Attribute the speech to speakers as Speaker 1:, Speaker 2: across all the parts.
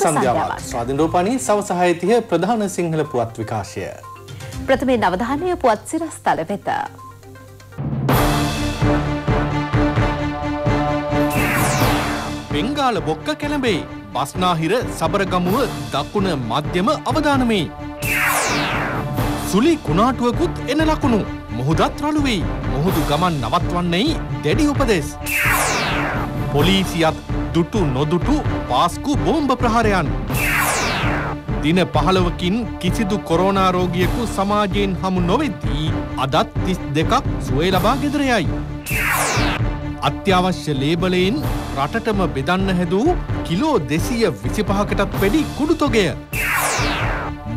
Speaker 1: සුබ සන්ධ්‍යාවක් ස්වාධින්රෝපනී සවසහයතිය ප්‍රධාන සිංහල පුවත් විකාශය.
Speaker 2: ප්‍රථමේ නවධානය පුවත් සිරස් තල වෙත.
Speaker 1: බෙංගාල බොක්ක කැළඹෙයි බස්නාහිර සබරගමුව දක්කුණ මධ්‍යම අවධානමේ. සුලි කුණාටුවකුත් එන ලකුණු මුහුදත් රළුවෙයි මුහුදු ගමන් නවත්වන්නේ දැඩි උපදෙස්. පොලීසියත් දුටු නොදුටු පාස්කු බෝම්භ ප්‍රහාරයන්. දින පහළවකින් කිසිදු කොරෝනාරෝගියකු සමාජයෙන් හමු නොවෙද්දී අදත් තිස් දෙකක් සුවේ ලබා ගෙදරයයි. අත්‍යවශ්‍ය ලේබලයෙන් රටටම බෙදන්න හැදූ කිලෝ දෙසිය විසිපහකටත් වැඩි කුඩුතොගය.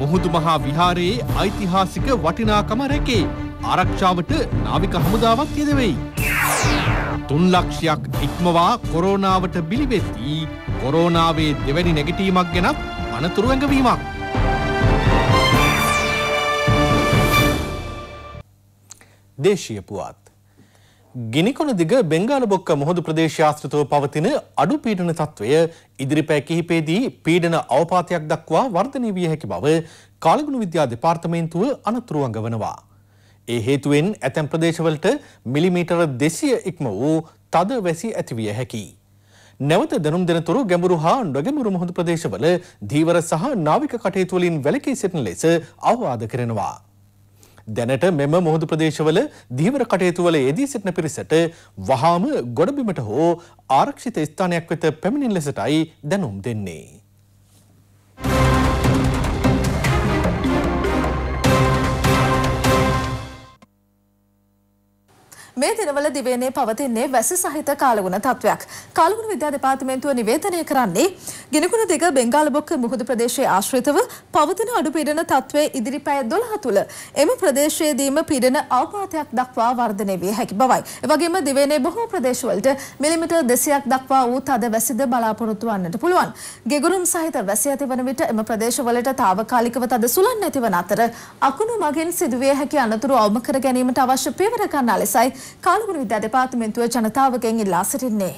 Speaker 1: මුහුදු මහා විහාරයේ ඓතිහාසික වටිනාකම රැකේ ආරක්ෂාවට නාවික හමුදාවක් යෙදවෙයි. තුන් ලක්ෂයක් ඉක්මවා කොරෝනාවට බිලිවෙත්දී කොරෝනාවේ දෙවැනි නැගිටීමක් ගැනත් අනතුරුවැඟවීමක්. දේශීය පුවත්. ගිනිකොන දිග බෙංගාල බොක්ක මුහුදු ප්‍රදේශාස්ත්‍රතව පවතින අඩු පීඩන තත්ත්වය ඉදිරිපෑ කිහිපේදී පීඩන අවපාතයක් දක්වා වර්ධනය විය හැකි බව කාලගුණ විද්‍යා දෙපාර්තමේන්තුව අනතුරුවඟ වනවා. ඒ හේතුවෙන් ඇතැම් ප්‍රදේශවලට මිලිමීටර දෙසිය ඉක්ම වූ තද වැසි ඇතිවිය හැකි. නැවත දැනුම් දෙනතුරු ගැඹුරු හා නොගැඹුරු මුහුදු ප්‍රදේශවල ධීවර සහ නාවික කටයුතුවලින් වැලකී සිටින ලෙස අවවාද කරනවා. දැනට මෙම මුහුදු ප්‍රදේශවල ධීවර කටයුතුවල යෙදී සිටින පිරිසට වහාම ගොඩබිමට හෝ ආරක්ෂිත ස්ථානයක් වෙත පැමිණින් ලෙසටයි දැනුම් දෙන්නේ.
Speaker 3: මේ දිනවල දිවයිනේ පවතින්නේ වැසි සහිත කාලගුණ තත්වයක්. කාලගුණ විද්‍යා දෙපාර්තමේන්තුව නිවේදනය කරන්නේ ගිනිගුණ දිග බෙන්ගාලබොක්ක මුහුදු ප්‍රදේශයේ ආශ්‍රිතව පවතින අඩු පීඩන තත්වයේ ඉදිරි පැය 12 තුළ එම ප්‍රදේශයේදීම පීඩන අවපාතයක් දක්වා වර්ධනය විය හැකි බවයි. එවැගේම දිවයිනේ බොහෝ ප්‍රදේශවලට මිලිමීටර් 200ක් දක්වා වූ තද වැසිද බලාපොරොත්තු වන්නට පුළුවන්. ගෙගුරුම් සහිත වැසි ඇතිවන විට එම ප්‍රදේශවලට తాවකාලිකව තද සුළං නැතිවන අතර අකුණු මගින් සිදුවිය හැකි අනතුරු අවම කර ගැනීමට අවශ්‍ය පියවර ගන්නා ලෙසයි කාලගුණ විද්‍යා දෙපාර්තමේන්තුව ජනතාවගෙන් ඉල්ලා සිටින්නේ.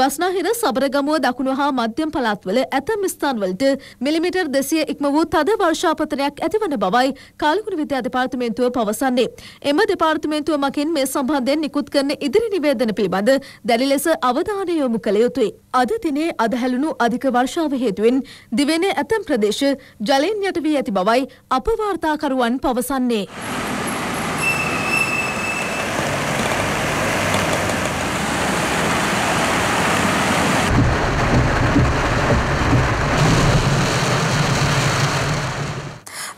Speaker 3: බස්නාහිර සබරගමුව දකුණු හා මධ්‍යම් පළාත්වල ඇතම් ස්ථාන්වලට මිලිමිටර් දෙසිය ඉක්ම වූ තද වර්ෂාපතනයක් ඇතිවන බවයි කාලගුණ විද්‍යා දෙපාර්තමේන්තුව පවසන්නේ. එම දෙපාර්තමේන්තුව මකින් මේ සම්බන්ධයෙන් නිකුත් කරන ඉදිරි නිවේදන පිළිබඳ දැඩි ලෙස අවධානය යොමු කළ යුතුයි. අද දිනේ අදහැළුණු අධික වර්ෂාව හේතුවෙන් දිවෙන ඇතම් ප්‍රදේශ ජලයෙන් යට වී ඇති බවයි අප වාර්තාකරුවන් පවසන්නේ.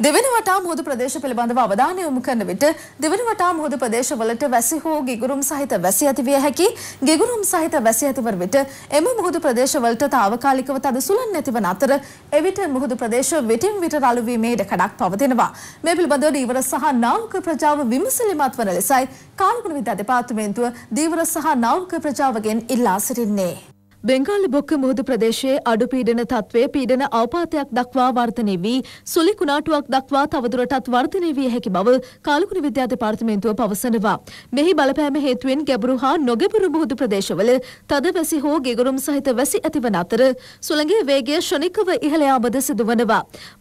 Speaker 3: දෙවන වටා මුහුද ප්‍රදේශ පිළිබඳව අවධානය යොමු කරන විට දෙවන වටා මුහුද ප්‍රදේශවලට වැසි හෝ ගිගුරුම් සහිත වැසි ඇති විය හැකි ගිගුරුම් සහිත වැසි ඇතිවන විට එම මුහුද ප්‍රදේශවලට తాවකාලිකව තද සුළං නැතිවන අතර එවිට මුහුද ප්‍රදේශ විටින් විට රළු වීමේ ඉඩකඩක් පවතිනවා මේ පිළිබඳව දීවර සහ නාවික ප්‍රජාව විමසිලිමත් වන ලෙසයි කාලගුණ විද්‍යා දෙපාර්තමේන්තුව දීවර සහ නාවික ප්‍රජාවගෙන් ඉල්ලා සිටින්නේ බෙංගාලි බොක්ක මුහුදු ප්‍රදේශයේ අඩු පීඩන තත්ත්වය පීඩන අවපාතයක් දක්වා වර්ධනය වී සුළි කුණාටුවක් දක්වා තවදුරටත් වර්ධනය විය හැකි බව කාලකුණ විද්‍යා දෙපාර්තමේන්තුව පවසනවා. මෙහි බලපෑම හේතුවෙන් ගැඹුරු හා නොගැඹුරු මුහුදු ප්‍රදේශවල තද වැසි හෝ ගෙගුරුම් සහිත වැසි ඇතිවන අතර සුළඟේ වේගය ශනිකව ඉහළ යාමද සිදුවනවා.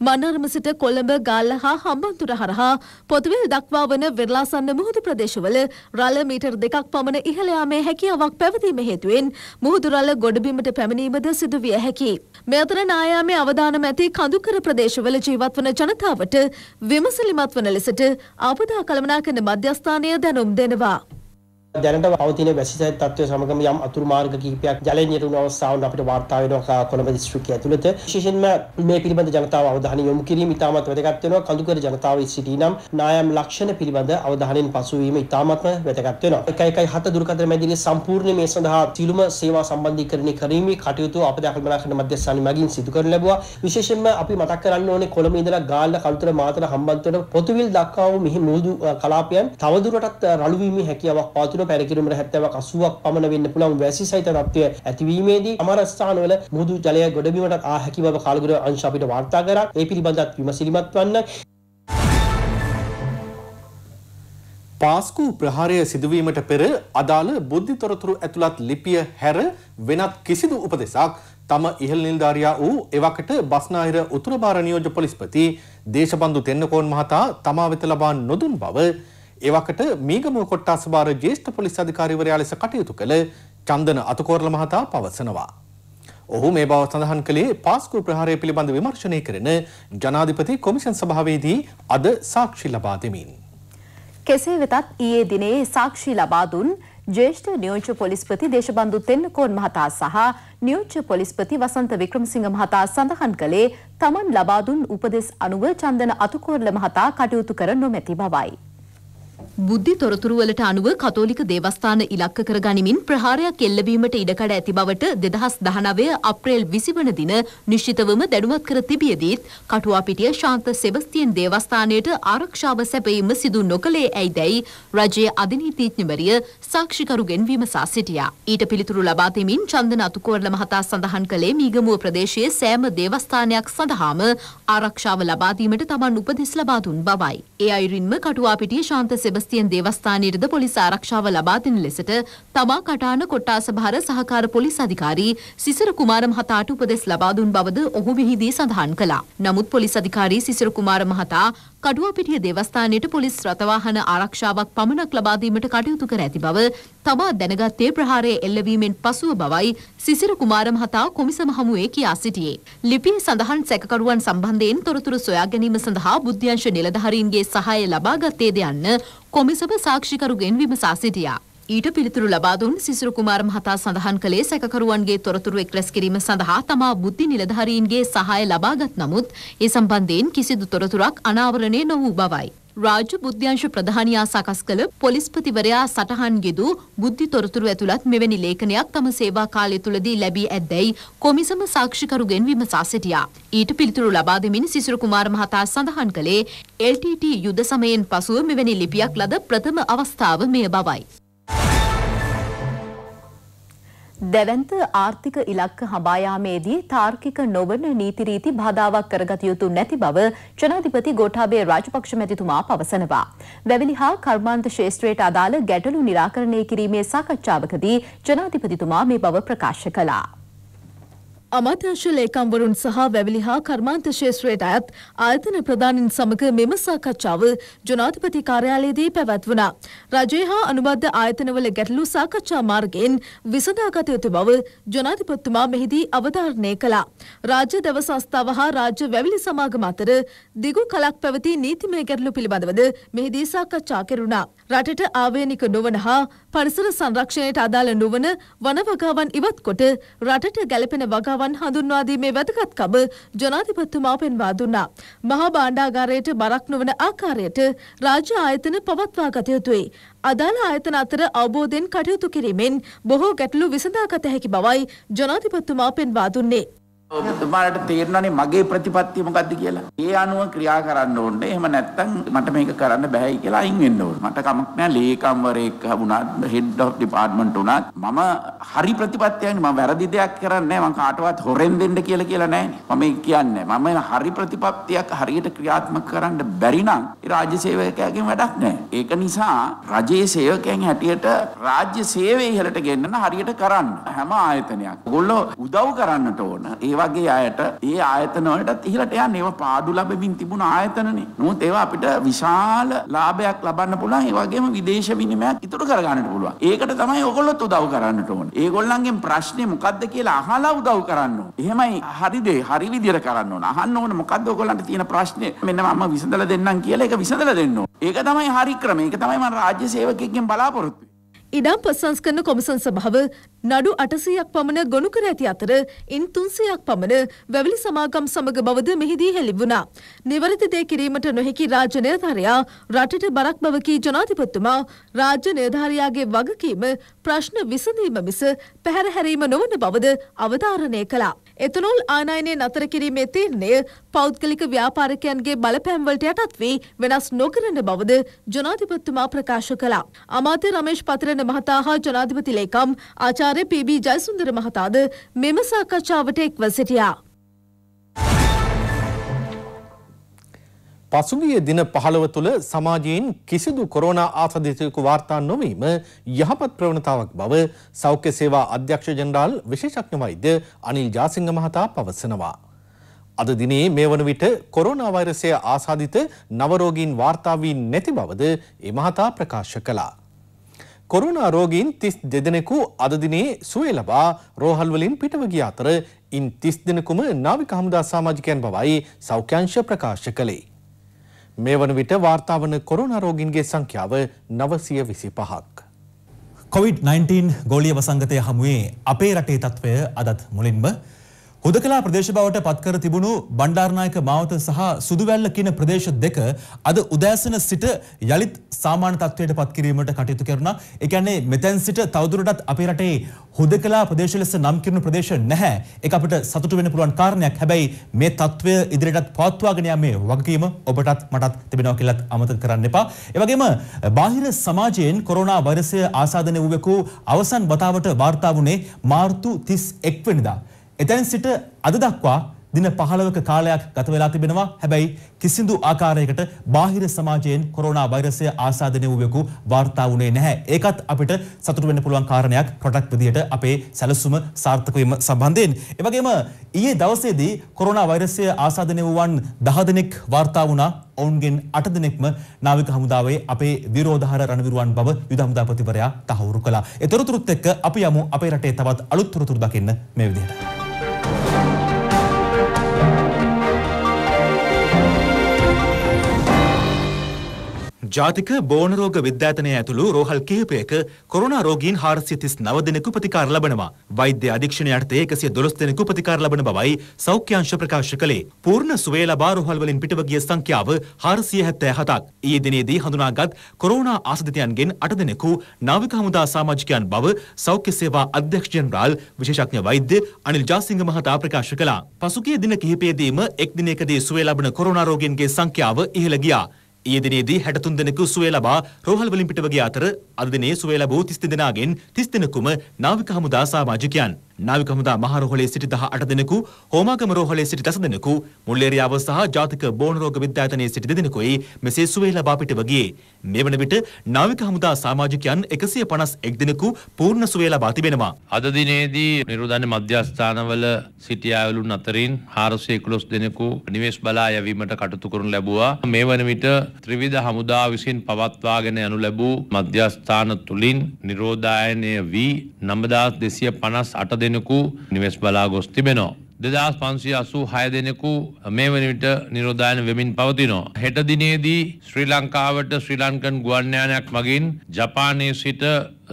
Speaker 3: මන්නාරම සිට කොළඹ ගාල්ල හා හම්බන්තොට හරහා පොතුවේල් දක්වා වන වෙරළාසන්න මුහුදු ප්‍රදේශවල රළ මීටර් දෙකක් පමණ ඉහළ යාමේ හැකියාවක් පැවතීම හේතුවෙන් මුහුදු රළ ගොඩබිමට පැමිණීමද සිදුවිය හැකි. මේ අතර නායාමේ අවදානම ඇති කඳුකර ප්‍රදේශවල ජීවත් වන ජනතාවට විමසලිමත් වන ලෙසට ආපදා කළමනාකරන මධ්‍යස්ථානය දැනුම් දෙනවා.
Speaker 1: දැනට පවතින වැසිසැත් තත්ත්වය සමගම යම් අතුරු මාර්ග කිහිපයක් ජලයෙන් නිරුණු අවස්ථාවන් අපිට වාර්තා වෙනවා කොළඹ දිස්ත්‍රික්කය ඇතුළත. විශේෂයෙන්ම මේ පිළිබඳ ජනතාව අවධානය යොමු කිරීම
Speaker 4: ඉතාමත් වැදගත් වෙනවා. කඳුකර ජනතාව සිටිනම් නායම් ලක්ෂණ පිළිබඳ අවධානයෙන් පසුවීම ඉතාමත්ම වැදගත් වෙනවා. 117 දුරකථන මැදිරිය සම්පූර්ණ මේ සඳහා සිළුම සේවා සම්බන්ධීකරණය
Speaker 1: කිරීමේ කටයුතු අප දක්වන මැදිස්ථානයේ මගින් සිදු කරනු ලැබුවා. විශේෂයෙන්ම අපි මතක් කරන්න ඕනේ කොළඹ ඉඳලා ගාල්ල කලුතර මාතර හම්බන්තොට පොතුවිල් දක්වා වූ මෙහි මුහුදු කලාපයන් තවදුරටත් රළු වීමේ හැකියාවක් පවතුන තිබුණ පැරකිරුමට 70ක් 80ක් පමණ වෙන්න පුළුවන් වැසි සහිත තත්ත්වය ඇතිවීමේදී සමහර ස්ථානවල මුහුදු ජලය ගොඩබිමට ආ හැකි බව කාලගුණ අංශ අපිට වාර්තා කරා. ඒ පිළිබඳවත් විමසිලිමත් වන්න. පාස්කු ප්‍රහාරය සිදුවීමට පෙර අදාළ බුද්ධි තොරතුරු ඇතුළත් ලිපිය හැර වෙනත් කිසිදු උපදෙසක් තම ඉහළ නිලධාරියා වූ එවකට බස්නාහිර උතුරු භාර නියෝජ්‍ය පොලිස්පති දේශබන්දු තෙන්නකෝන් මහතා තමා වෙත ලබා නොදුන් බව එවකට මීගමුව කොට්ටාසභාර ජ්‍යෙෂ්ඨ පොලිස් අධිකාරිවරයා ලෙස කටයුතු කළ චන්දන අතකෝරල මහතා පවසනවා. ඔහු මේ බව සඳහන් කළේ පාස්කු ප්‍රහාරය පිළිබඳ විමර්ශනය කරන ජනාධිපති කොමිෂන් සභාවේදී අද සාක්ෂි ලබා දෙමින්.
Speaker 2: කෙසේ වෙතත් ඊයේ දිනේ සාක්ෂි ලබා දුන් ජේෂ්ඨ නියෝජ්‍ය පොලිස්පති දේශබන්දු තෙන්නකෝන් මහතා සහ නියෝජ්‍ය පොලිස්පති වසන්ත වික්‍රමසිංහ මහතා සඳහන් කළේ තමන් ලබා දුන් උපදෙස් අනුව චන්දන අතුකෝරල මහතා කටයුතු කර නොමැති බවයි. බුද්ධි තොරතුරුවලට අනුව කතෝලික දේවස්ථාන ඉලක්ක කරගනිමින් ප්‍රහාරයක් එල්ලවීමට ඉඩකඩ ඇති බවට දෙදහස් දහනවය අප්‍රේල් විසිවන දින නිශ්චිතවම දැනුවත් කර තිබියදීත් කටුවාපිටිය ශාන්ත සෙබස්තියෙන් දේවස්ථානයට ආරක්ෂාව සැපයීම සිදු නොකළේ ඇයිදැයි රජයේ අධිනීතීඥවරිය සාක්ෂිකරුගෙන් විමසා සිටියා. ඊට පිළිතුරු ලබා දෙමින් චන්දන අතුකෝරල මහතා සඳහන් කළේ මීගමුව ප්‍රදේශයේ සෑම දේවස්ථානයක් සඳහාම ආරක්ෂාව ලබා දීමට තමන් උපදෙස් ලබා දුන් බවයි. ඒ අයුරින්ම කටුවාපිටිය ශාන්ත සෙබස්තියෙන් සෙබස්තියන් දේවස්ථානයටද පොලිස් ආරක්ෂාව ලබා දෙන ලෙසට තමා කටාන කොට්ටාස භාර සහකාර පොලිස් අධිකාරී සිසර කුමාර මහතාට උපදෙස් ලබා දුන් බවද ඔහු මෙහිදී සඳහන් කළා. නමුත් පොලිස් අධිකාරී සිසර කුමාර මහතා කඩුවපිටිය දේවස්ථානයට පොලිස් රථවාහන ආරක්ෂාවක් පමණක් ලබා දීමට කටයුතු කර ඇති බව තමා දැනගත්තේ ප්‍රහාරය එල්ලවීමෙන් පසුව බවයි සිසිර කුමාර මහතා කොමිසම හමුවේ කියා සිටියේ. ලිපියේ සඳහන් සැකකරුවන් සම්බන්ධයෙන් තොරතුරු සොයා ගැනීම සඳහා බුද්ධ්‍යංශ නිලධාරීන්ගේ සහාය ලබා ගත්තේද යන්න කොමිසම සාක්ෂිකරුගෙන් විමසා සිටියා. ඊට පිළිතුරු ලබා දුන් සිසුරු කුමාර මහතා සඳහන් කළේ සැකකරුවන්ගේ තොරතුරු එක්රැස් කිරීම සඳහා තමා බුද්ධි නිලධාරීන්ගේ සහාය ලබාගත් නමුත් ඒ සම්බන්ධයෙන් කිසිදු තොරතුරක් අනාවරණය නොවූ බවයි. රාජ්‍ය බුද්ධ්‍යංශ ප්‍රධානියා සකස් කළ පොලිස්පතිවරයා සටහන් ගෙදු බුද්ධි තොරතුරු ඇතුළත් මෙවැනි ලේඛනයක් තම සේවා කාලය තුළදී ලැබී ඇද්දැයි කොමිසම සාක්ෂිකරුගෙන් විමසා සිටියා. ඊට පිළිතුරු ලබා දෙමින් සිසුරු කුමාර මහතා සඳහන් කළේ LTT යුද සමයෙන් පසුව මෙවැනි ලිපියක් ලද ප්‍රථම අවස්ථාව මෙය බවයි. දැවන්ත ආර්ථික ඉලක්ක හඹායාමේදී තාර්කික නොවන නීති රීති බාධාවක් කරගත යුතු නැති බව ජනාධිපති ගෝඨාභය රාජපක්ෂ මැතිතුමා පවසනවා. වැවිලි හා කර්මාන්ත ශාස්ත්‍රයට අදාළ ගැටලු निराකරණය කිරීමේ සාකච්ඡාවකදී ජනාධිපතිතුමා මේ බව ප්‍රකාශ කළා. අමාත්‍යංශ ලේකම්වරුන් සහ වැවිලි හා කර්මාන්ත ශේෂ්ත්‍රයට අයත් ආයතන
Speaker 3: ප්‍රධානින් සමග මෙම සාකච්ඡාව ජනාධිපති කාර්යාලයේදී පැවැත්වුණා. රජය හා අනුබද්ධ ආයතනවල ගැටලු සාකච්ඡා මාර්ගයෙන් විසඳාගත යුතු බව ජනාධිපතිතුමා මෙහිදී අවධාරණය කළා. රාජ්‍ය දව සංස්ථාව හා රාජ්‍ය වැවිලි සමාගම අතර දිගු කලක් පැවති නීතිමය ගැටලු පිළිබඳවද මෙහිදී සාකච්ඡා කෙරුණා. රටට ආවේනික නොවන හා පරිසර සංරක්ෂණයට අදාළ නොවන වන වගාවන් ඉවත් කොට රටට ගැලපෙන වගාවන් කාරණාවන් හඳුන්වාදීමේ වැදගත්කම ජනාධිපතිතුමා පෙන්වා දුන්නා. මහා භාණ්ඩාගාරයට බරක් නොවන ආකාරයට රාජ්‍ය ආයතන පවත්වා ගත යුතුයි. අදාළ ආයතන අතර අවබෝධයෙන් කටයුතු කිරීමෙන් බොහෝ ගැටලු විසඳාගත හැකි බවයි ජනාධිපතිතුමා පෙන්වා දුන්නේ.
Speaker 4: ඔබතුමාට තේරෙනවනේ මගේ ප්‍රතිපත්තිය මොකද්ද කියලා. ඒ අනුව ක්‍රියා කරන්න ඕනේ. එහෙම නැත්නම් මට මේක කරන්න බෑයි කියලා අයින් වෙන්න ඕනේ. මට කමක් නෑ ලේකම්වරයෙක් වුණත් හෙඩ් ඔෆ් ඩිපාර්ට්මන්ට් වුණත් මම හරි ප්‍රතිපත්තියන්නේ මම වැරදි දෙයක් කරන්නේ නෑ. මම කාටවත් හොරෙන් දෙන්න කියලා කියලා නෑනේ. මම ඒක කියන්නේ මම හරි ප්‍රතිපත්තියක් හරියට ක්‍රියාත්මක කරන්න බැරි නම් රාජ්‍ය සේවකයාගෙන් වැඩක් නෑ. ඒක නිසා රජයේ සේවකයන් හැටියට රාජ්‍ය සේවය ඉහළට ගෙන්නන හරියට කරන්න හැම ආයතනයක්. ඔයගොල්ලෝ උදව් කරන්නට ඕන. ඒව වගේ අයට ඒ ආයතන වලටත් ඉහළට යන්න ඒවා පාඩු ලැබෙමින් තිබුණ ආයතනනේ. නමුත් ඒවා අපිට විශාල ලාභයක් ලබන්න පුළුවන්. ඒ වගේම විදේශ විනිමයත් ඉතුරු කර ගන්නට පුළුවන්. ඒකට තමයි ඔයගොල්ලොත් උදව් කරන්නට ඕනේ. ඒගොල්ලන්ගෙන් ප්‍රශ්නේ මොකද්ද කියලා අහලා උදව් කරන්න ඕනේ. එහෙමයි හරි දේ හරි විදියට කරන්න ඕනේ. අහන්න ඕනේ මොකද්ද ඔයගොල්ලන්ට තියෙන ප්‍රශ්නේ? මෙන්න මම විසඳලා දෙන්නම් කියලා ඒක විසඳලා දෙන්න ඕනේ. ඒක තමයි හරි ක්‍රමය. ඒක තමයි මම රාජ්‍ය සේවකයෙක්ගෙන් බලාපොරොත්තු
Speaker 3: ඉඩම් පසංස් කරන කොමිසන් සභාව නඩු අටසයක් පමණ ගොුණු කර ඇති අතර ඉන් තුන්සයක් පමණ වැවලි සමාගම් සමඟ බවද මෙහිදී හෙළි වුණා. නිවරදි දේ කිරීමට නොහැකි රාජ්‍ය නිර්ධරයා රටට බරක් බවකී ජනාධිපත්තුමා රාජ්‍ය නිර්ධාරයාගේ වගකීම ප්‍රශ්න විසඳීම මිස පැහැරහැරීම නොවන බවද අවධාරණය කළා. එතනොල් ආනයනය නතර කිරීමේ තීරණය පෞද්ගලික ව්‍යාපාරිකයන්ගේ බලපෑම්වලට යටත් වී වෙනස් නොකරන බවද ජනාධිපතිතුමා ප්‍රකාශ කළා. අමාත්‍ය රමේෂ් පතරණ මහතා හා ජනාධිපති ලේකම් ආචාර්ය පී.බී. ජයසුන්දර මහතාද මෙම සාකච්ඡාවට එක්ව සිටියා.
Speaker 1: පසුගිය දින 15 තුළ සමාජයෙන් කිසිදු කොරෝනා ආසාදිතයෙකු වාර්තා නොවීම යහපත් ප්‍රවණතාවක් බව සෞඛ්‍ය සේවා අධ්‍යක්ෂ ජනරාල් විශේෂඥ වෛද්‍ය අනිල් ජාසිංහ මහතා පවසනවා. අද දිනේ මේ වන විට කොරෝනා වෛරසය ආසාදිත නවරෝගීන් වාර්තා වී නැති බවද ඒ මහතා ප්‍රකාශ කළා. කොරුණා රෝගීන් තිස් දෙදෙනෙකු අද දිනේ සුවය ලබා රෝහල් වලින් පිටව ගිය අතර ඉන් තිස් දෙනෙකුම නාවික හමුදා සමාජිකයන් බවයි සෞඛ්‍යංශ ප්‍රකාශ කළේ. මේ වන විට වාර්තාාවන කොරුණ රෝගින්ගේ සංඛ්‍යාව නවසය විසි පහක්.
Speaker 5: COොVID-19 ගෝලිය වසංගතය හමුවේ අපේ රටේ තත්ත්වය අදත් මුලින්ම හුදකලා ප්‍රදේශ බවට පත්කර තිබුණු බණ්ඩාරනායක මාවත සහ සුදුවැල්ල කියන ප්‍රදේශ දෙක අද උදෑසන සිට යළිත් සාමාන්‍ය තත්ත්වයට පත් කිරීමට කටයුතු කරනවා. ඒ කියන්නේ මෙතෙන් සිට තවදුරටත් අපේ රටේ හුදකලා ප්‍රදේශ ලෙස නම් කිරුණු ප්‍රදේශ නැහැ. ඒක අපිට සතුටු වෙන්න පුළුවන් කාරණයක්. හැබැයි මේ තත්ත්වය ඉදිරියටත් පවත්වාගෙන යෑමේ වගකීම ඔබටත් මටත් තිබෙනවා කියලාත් අමතක කරන්න එපා. ඒ වගේම බාහිර සමාජයෙන් කොරෝනා වෛරසය ආසාදනය වූවෙකු අවසන් වතාවට වාර්තා වුණේ මාර්තු 31 වෙනිදා. එතැන් සිට අද දක්වා දින 15ක කාලයක් ගත වෙලා තිබෙනවා. හැබැයි කිසිදු ආකාරයකට බාහිර සමාජයෙන් කොරෝනා වෛරසය ආසාදනය වූවෙකු වාර්තා වුණේ නැහැ. ඒකත් අපිට සතුටු වෙන්න පුළුවන් කාරණයක් ප්‍රොඩක්ට් විදියට අපේ සැලසුම සාර්ථක වීම සම්බන්ධයෙන්. ඒ වගේම ඊයේ දවසේදී කොරෝනා වෛරසය ආසාදනය වූවන් 10 දෙනෙක් වාර්තා වුණා. ඔවුන්ගෙන් 8 දෙනෙක්ම නාවික හමුදාවේ අපේ විරෝධහර රණවිරුවන් බව යුද හමුදාපතිවරයා තහවුරු කළා. ඒ තොරතුරුත් එක්ක අපි යමු අපේ රටේ තවත් අලුත් තොරතුරු දකින්න මේ විදිහට. ජාතික බෝනරෝග විද්‍යාතනය ඇතුළු රෝහල් කිහිපයක කොරුණා රෝගීන් හාරසිය තිස් නව දෙනෙකු ප්‍රතිකාර ලබනවා. වෛද්‍ය අධීක්ෂණය යටතේ එකසිය දොළොස් දෙනෙකු ප්‍රතිකාර ලබන බවයි සෞඛ්‍යංශ ප්‍රකාශ කළේ. පූර්ණ සුවේ ලබා රෝහල් වලින් පිටව ගිය සංඛ්‍යාව 477ක්. ඊයේ දිනේදී හඳුනාගත් කොරෝනා ආසදිතයන්ගෙන් 8 දෙනෙකු නාවික හමුදා සමාජිකයන් බව සෞඛ්‍ය සේවා අධ්‍යක්ෂ ජෙනරාල් විශේෂඥ වෛද්‍ය අනිල් ජාසිංහ මහතා ප්‍රකාශ කළා. පසුගිය දින කිහිපයේදීම එක් දිනකදී සුවේ ලබන කොරෝනා රෝගීන්ගේ සංඛ්‍යාව ඉහළ ගියා. ඊයේ දිනේදී 63 දෙනෙකු සුවය ලබා රෝහල් වලින් පිටව ගිය අතර අද දිනේ සුවය ලැබූ 30 දෙනාගෙන් 30 දෙනෙකුම නාවික හමුදා සමාජිකයන්. නාවික හමුදා මහ රෝහලේ සිටි 18 දෙනෙකු, හෝමාගම රෝහලේ සිටි 10 දෙනෙකු, මුල්ලේරියාව සහ ජාතික බෝන රෝග විද්‍යායතනයේ සිටි දෙදෙනෙකුයි මෙසේ සුවේ ලබා පිටව ගියේ. මේ වන විට නාවික හමුදා සමාජිකයන් 151 දෙනෙකු පූර්ණ සුවේ ලබා තිබෙනවා.
Speaker 6: අද දිනේදී නිරුදන්නේ මධ්‍යස්ථානවල සිටියාවලුන් අතරින් 411 දෙනෙකු නිවෙස් බලා යැවීමට කටයුතු කරනු ලැබුවා. මේ වන විට ත්‍රිවිධ හමුදා විසින් පවත්වාගෙන යනු ලැබූ මධ්‍යස්ථාන තුලින් නිරෝධායනය වී 9258 දෙනෙකු දෙනෙකු නිවෙස් බලා ගොස් තිබෙනවා. දෙදස් පන්සිය අසූ හය දෙනෙකු මේ වනිට නිරෝධායන වෙමින් පවතිනවා. හෙට දිනේදී ශ්‍රී ලංකාවට ශ්‍රී ලංකන් ගුවන්්‍යයානයක් මගින් ජපානයේ සිට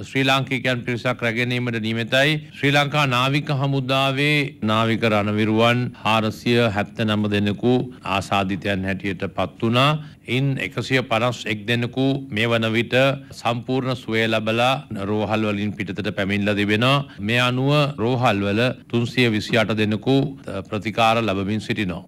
Speaker 6: ශ්‍රී ලාංකිකයන් පිරිසක් රැගෙනීමට නියමිතයි. ශ්‍රී ලංකා නාවික හමුදාවේ නාවික රණවිරුවන් 479 දෙනෙකු ආසාදිතයන් හැටියට පත් වුණා. ඉන් 151 දෙනෙකු මේ වන විට සම්පූර්ණ සුවය ලැබලා රෝහල් වලින් පිටතට පැමිණලා තිබෙනවා. මේ අනුව රෝහල් වල 328 දෙනෙකු ප්‍රතිකාර ලැබමින් සිටිනවා.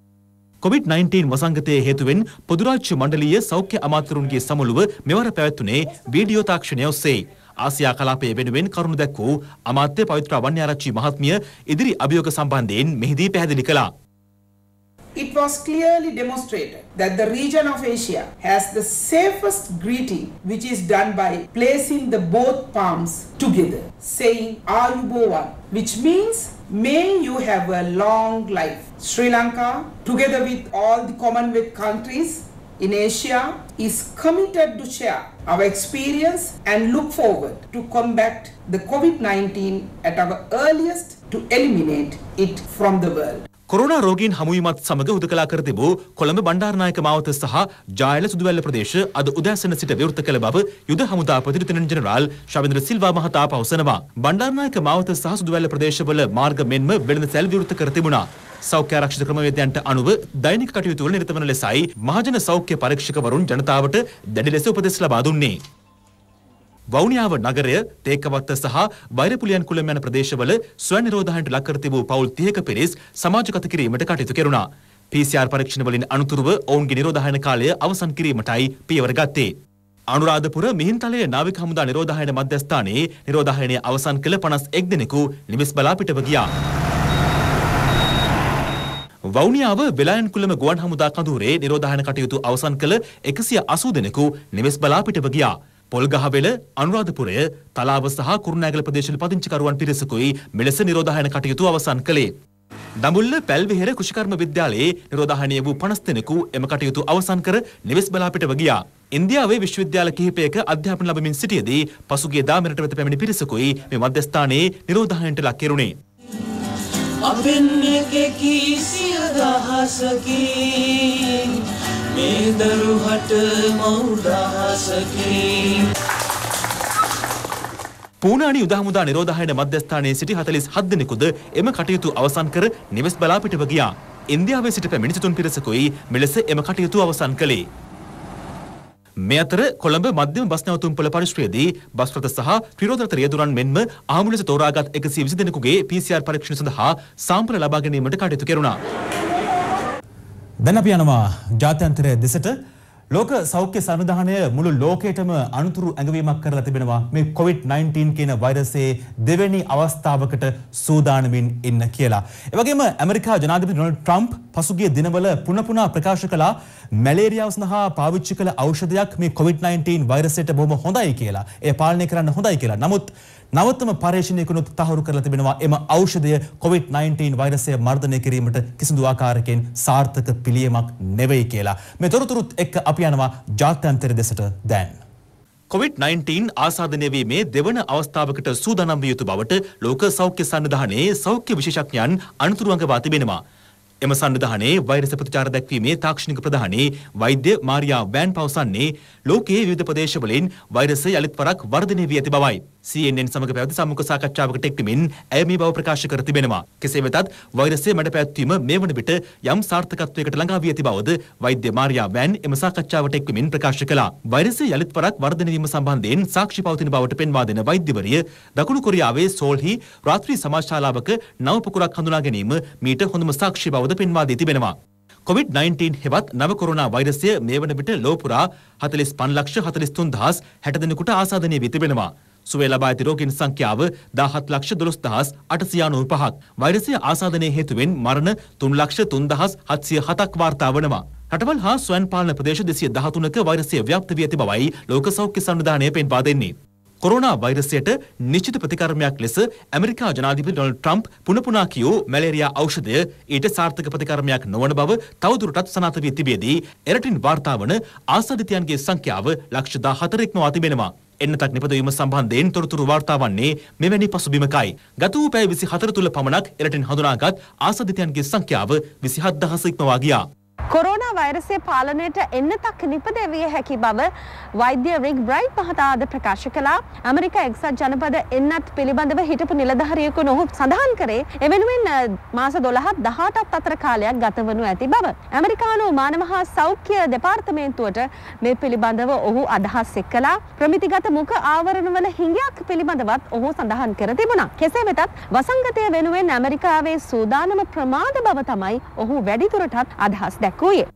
Speaker 5: COVID-19 වසංගතය හේතුවෙන් පොදුරාච්ච මණ්ඩලීය සෞඛ්‍ය අමාත්‍යරුන්ගේ සමුළුව මෙවර පැවැත්වුණේ වීඩියෝ තාක්ෂණය ඔස්සේ. ආසියා කලාපයේ වෙනුවෙන් කරුණු දැක් වූ අමාත්‍ය පවිත්‍ර අවන්‍යාරච්චි මහත්මිය ඉදිරි අභියෝග සම්බන්ධයෙන් මෙහිදී පැහැදිලි කළා.
Speaker 4: It was clearly demonstrated that the region of Asia has the safest greeting, which is done by placing the both palms together, saying Ayubovan, which means may you have a long life. Sri Lanka, together with all the Commonwealth countries,
Speaker 2: in Asia is committed to share our experience and look forward to combat the COVID-19 at our earliest to eliminate
Speaker 4: it from the world.
Speaker 5: Corona රෝගීන් හමුවීමත් සමග හුදකලා කර තිබූ කොළඹ බණ්ඩාරනායක මාවත සහ ජායල සුදුවැල්ල ප්‍රදේශ අද උදෑසන සිට විවෘත කළ බව යුද හමුදා ප්‍රතිරූපණ ජනරාල් ශවින්ද්‍ර සිල්වා මහතා පවසනවා. බණ්ඩාරනායක මාවත සහ සුදුවැල්ල ප්‍රදේශවල මාර්ග මෙන්ම වෙළඳ සැල් විවෘත කර තිබුණා. සෞඛ්‍ය ආරක්ෂිත ක්‍රමවේදයන්ට අනුව දෛනික කටයුතුවල නිරත වන ලෙසයි මහජන සෞඛ්‍ය පරීක්ෂකවරුන් ජනතාවට දැඩි ලෙස උපදෙස් ලබා දුන්නේ. වවුනියාව නගරය තේකවත්ත සහ වෛරපුලියන් කුලම් යන ප්‍රදේශවල ස්වයං නිරෝධායනට ලක් කර තිබූ පවුල් 30ක පිරිස් සමාජගත කිරීමට කටයුතු කෙරුණා. PCR පරීක්ෂණ වලින් අනුතුරුව ඔවුන්ගේ නිරෝධායන කාලය අවසන් කිරීමටයි පියවර ගත්තේ. අනුරාධපුර මිහින්තලයේ නාවික හමුදා නිරෝධායන මධ්‍යස්ථානයේ නිරෝධායනය අවසන් කළ 51 දෙනෙකු නිවෙස් බලා පිටව ගියා. වවුනියාව වෙලායන් කුලම ගුවන් හමුදා කඳවුරේ නිරෝධායන කටයුතු අවසන් කළ 180 දෙනෙකු නිවෙස් බලා පිටව ගියා. පොල්ගහවෙල අනුරාධපුරය තලාව සහ කුරුණෑගල ප්‍රදේශවල පදිංචිකරුවන් පිරිසකුයි මෙලෙස නිරෝධායන කටයුතු අවසන් කළේ. දඹුල්ල පැල්වෙහෙර කෘෂිකර්ම විද්‍යාලයේ නිරෝධාහනය වූ 50 දෙනෙකු එම කටයුතු අවසන් කර නිවෙස් බලාපිටව ගියා. ඉන්දියාවේ විශ්වවිද්‍යාල කිහිපයක අධ්‍යාපන ලැබමින් සිටියේදී පසුගිය දා මෙරට වෙත පැමිණි පිරිසකුයි මේ මධ්‍යස්ථානයේ නිරෝධාහනයට ලක් කෙරුණේ.
Speaker 4: අපෙන් එකකී සිය දහසකින් මේ දරුහට මෞදහසකින්
Speaker 5: පූනානි උදහමුදා නිරෝධායන මධ්‍යස්ථානයේ සිටි 47 දෙනෙකුද එම කටයුතු අවසන් කර නිවෙස් බලාපිටව ගියා. ඉන්දියාවේ සිට පැමිණි සිතුන් පිරිසකුයි මෙලෙස එම කටයුතු අවසන් කළේ. මේ අතර කොළඹ මධ්‍යම බස් නැවතුම් පොළ පරිශ්‍රයේදී බස් රථ සහ ත්‍රිරෝධ රියදුරන් මෙන්ම ආමුලස තෝරාගත් 120 දෙනෙකුගේ PCR පරීක්ෂණ සඳහා සාම්පල ලබා ගැනීමට කටයුතු කෙරුණා. දැන් අපි යනවා ජාත්‍යන්තර දෙසට ලෝක සෞඛ්‍ය සංවිධානය මුළු ලෝකයටම අනුතුරු ඇඟවීමක් කරලා තිබෙනවා මේ COVID-19 කියන වෛරසයේ දෙවැනි අවස්ථාවකට සූදානමින් ඉන්න කියලා. ඒ වගේම ඇමරිකා ජනාධිපති ඩොනල්ඩ් ට්‍රම්ප් පසුගිය දිනවල පුන පුනා ප්‍රකාශ කළා මැලේරියාව සඳහා පාවිච්චි කළ ඖෂධයක් මේ COVID-19 වෛරසයට බොහොම හොඳයි කියලා. එය පාලනය කරන්න හොඳයි කියලා. නමුත් නවතම පර්යේෂණයකිනුත් තහවුරු කරලා තිබෙනවා එම ඖෂධය COVID-19 වෛරසය මර්ධනය කිරීමට කිසිදු ආකාරයකින් සාර්ථක පිළියමක් නෙවෙයි කියලා. මේ තොරතුරුත් එක්ක අපි යනවා ජාත්‍යන්තර දෙසට දැන්. COVID-19 ආසාධනය වීමේ දෙවන අවස්ථාවකට සූදානම් විය යුතු බවට ලෝක සෞඛ්‍ය සන්නිධානයේ සෞඛ්‍ය විශේෂඥයන් අනතුරු අඟවා තිබෙනවා. එම සන්නිධානයේ වෛරස ප්‍රතිචාර දැක්වීමේ තාක්ෂණික ප්‍රධානී වෛද්‍ය මාරියා වෑන් පවසන්නේ ලෝකයේ විවිධ ප්‍රදේශවලින් වෛරස යළිත් වරක් වර්ධනය වී ඇති බවයි. CNN සමග පැවති සම්මුඛ සාකච්ඡාවකට එක්වමින් ඇය මේ බව ප්‍රකාශ කර තිබෙනවා. කෙසේ වෙතත් වෛරසය මඩ පැවැත්වීම මේ වන විට යම් සාර්ථකත්වයකට ළඟා වී ඇති බවද වෛද්‍ය මාර්යා වෑන් එම සාකච්ඡාවට එක්වමින් ප්‍රකාශ කළා. වෛරසය යළිත් වරක් වර්ධනය වීම සම්බන්ධයෙන් සාක්ෂි පවතින බවට පෙන්වා දෙන වෛද්‍යවරිය දකුණු කොරියාවේ සෝල්හි රාත්‍රී සමාජශාලාවක නව පුකුරක් හඳුනා ගැනීම මීට හොඳම සාක්ෂි බවද පෙන්වා දී තිබෙනවා. කොවිD-19 හෙවත් නව කොරුණා වෛරසය මේ වන විට ලෝපුරා හතලිස් පන්ලක්ෂ හතලිස්තුන් දහස් හැට දෙනෙකුට ආසාධනය වී තිබෙනවා. සුවය ලබා ඇති රෝගීන් සංඛ්‍යාව 17,12,895ක්. වෛරසය ආසාදනයේ හේතුවෙන් මරණ 3,03,707ක් වාර්තා වනවා. රටවල් හා ස්වයං පාලන ප්‍රදේශ 213ක වෛරසය ව්‍යාප්ත වී ඇති බවයි ලෝක සෞඛ්‍ය සංවිධානය පෙන්වා දෙන්නේ. කොරෝනා වෛරසයට නිශ්චිත ප්‍රතිකර්මයක් ලෙස ඇමරිකා ජනාධිපති ඩොනල්ඩ් ට්‍රම්ප් පුනපුනා කියූ මැලේරියා ඖෂධය ඊට සාර්ථක ප්‍රතිකර්මයක් නොවන බව තවදුරටත් සනාථ වී තිබේදී එරටින් වාර්තා වන ආසාදිතයන්ගේ සංඛ්‍යාව ලක්ෂ 14ක්ම වා තිබෙනවා. එන්නතක් නිපදවීම සම්බන්ධයෙන් තොරතුරු වාර්තා වන්නේ මෙවැනි පසුබිමකයි. ගත වූ පැය 24 තුල පමණක් එරටින් හඳුනාගත් ආසදිතයන්ගේ සංඛ්‍යාව 27000 ඉක්මවා ගියා.
Speaker 2: කොරෝනා වෛරසය පාලනයට එන්න තක් නිපදවිය හැකි බව වෛද්‍ය රික් බ්‍රයිට් මහතාද ප්‍රකාශ කළා ඇමරිකා එක්සත් ජනපද එන්නත් පිළිබඳව හිටපු නිලධහරියකු නොහු සඳහන් කරේ එවෙනුවෙන් මාස දොළහත් දහටත් අතර කාලයක් ගතවනු ඇති බව. ඇමරිකානු මානව හා සෞඛ්‍ය දෙපාර්තමේන්තුවට මේ පිළිබඳව ඔහු අදහස් එක් කලා ප්‍රමිතිගත මුක ආවරණවල හිඟයක් පිළිබඳවත් ඔහු සඳහන් කර තිබුණා. කෙසේ වෙතත් වසංගතය වෙනුවෙන් ඇමරිකාවේ සූදානම ප්‍රමාද බව තමයි ඔහු වැඩිතුරටත් අදහස් දැක්. වූයේ.